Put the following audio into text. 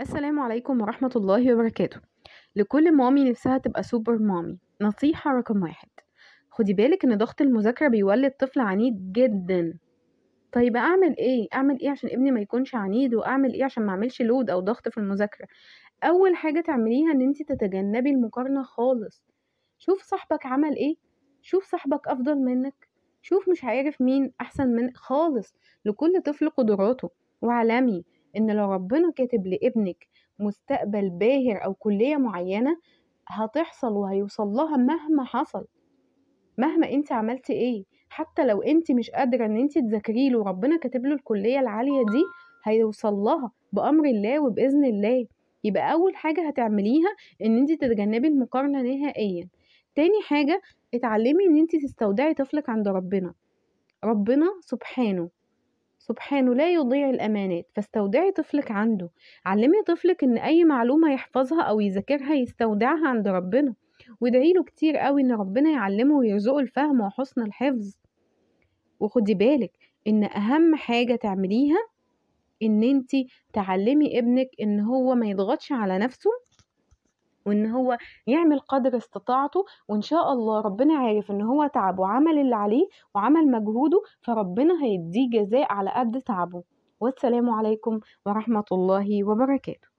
السلام عليكم ورحمة الله وبركاته لكل مامي نفسها تبقى سوبر مامي نصيحة رقم واحد خدي بالك ان ضغط المذاكرة بيولد طفل عنيد جدا طيب اعمل ايه اعمل ايه عشان ابني ما يكونش عنيد واعمل ايه عشان ما اعملش لود او ضغط في المذاكرة اول حاجة تعمليها ان انت تتجنبي المقارنة خالص شوف صاحبك عمل ايه شوف صاحبك افضل منك شوف مش عارف مين احسن من خالص لكل طفل قدراته وعالمي ان لو ربنا كاتب لابنك مستقبل باهر او كليه معينه هتحصل وهيوصل لها مهما حصل مهما انت عملتي ايه حتى لو انت مش قادره ان انت تذاكري له ربنا كاتب له الكليه العاليه دي هيوصل لها بامر الله وباذن الله يبقى اول حاجه هتعمليها ان انت تتجنبي المقارنه نهائيا تاني حاجه اتعلمي ان انت تستودعي طفلك عند ربنا ربنا سبحانه سبحانه لا يضيع الأمانات فاستودعي طفلك عنده علمي طفلك إن أي معلومة يحفظها أو يذاكرها يستودعها عند ربنا ودعيله كتير قوي إن ربنا يعلمه ويرزقه الفهم وحسن الحفظ وخدي بالك إن أهم حاجة تعمليها إن أنت تعلمي ابنك إن هو ما يضغطش على نفسه وان هو يعمل قدر استطاعته وان شاء الله ربنا عارف ان هو تعب وعمل اللي عليه وعمل مجهوده فربنا هيديه جزاء على قد تعبه والسلام عليكم ورحمه الله وبركاته